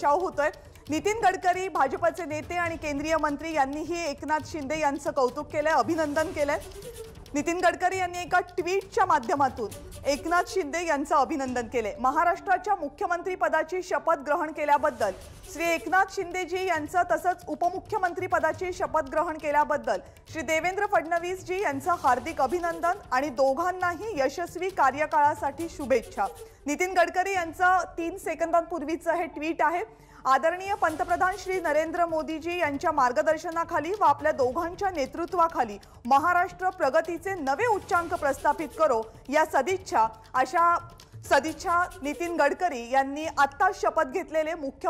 वर्षाव होतोय नितीन गडकरी भाजपचे नेते आणि केंद्रीय मंत्री यांनीही एकनाथ शिंदे यांचं कौतुक केलंय अभिनंदन केलंय नितीन गडकरी यांनी एका ट्विटच्या माध्यमातून एकनाथ शिंदे यांचं अभिनंदन केले महाराष्ट्राच्या मुख्यमंत्री पदाची शपथ ग्रहण केल्याबद्दल श्री एकनाथ शिंदेजी यांचं तसंच उपमुख्यमंत्री पदाची शपथ ग्रहण केल्याबद्दल श्री देवेंद्र फडणवीसजी यांचं हार्दिक अभिनंदन आणि दोघांनाही यशस्वी कार्यकाळासाठी शुभेच्छा नितीन गडकरी यांचं तीन सेकंदांपूर्वीचं हे ट्विट आहे आदरणीय पंतप्रधान श्री नरेंद्र मोदीजी यांच्या मार्गदर्शनाखाली व आपल्या दोघांच्या नेतृत्वाखाली महाराष्ट्र प्रगतीचे नवे उच्चांक प्रस्थापित करो या सदिच्छा अशा सदिच्छा नितीन गडकरी यांनी आत्ताच शपथ घेतलेले मुख्य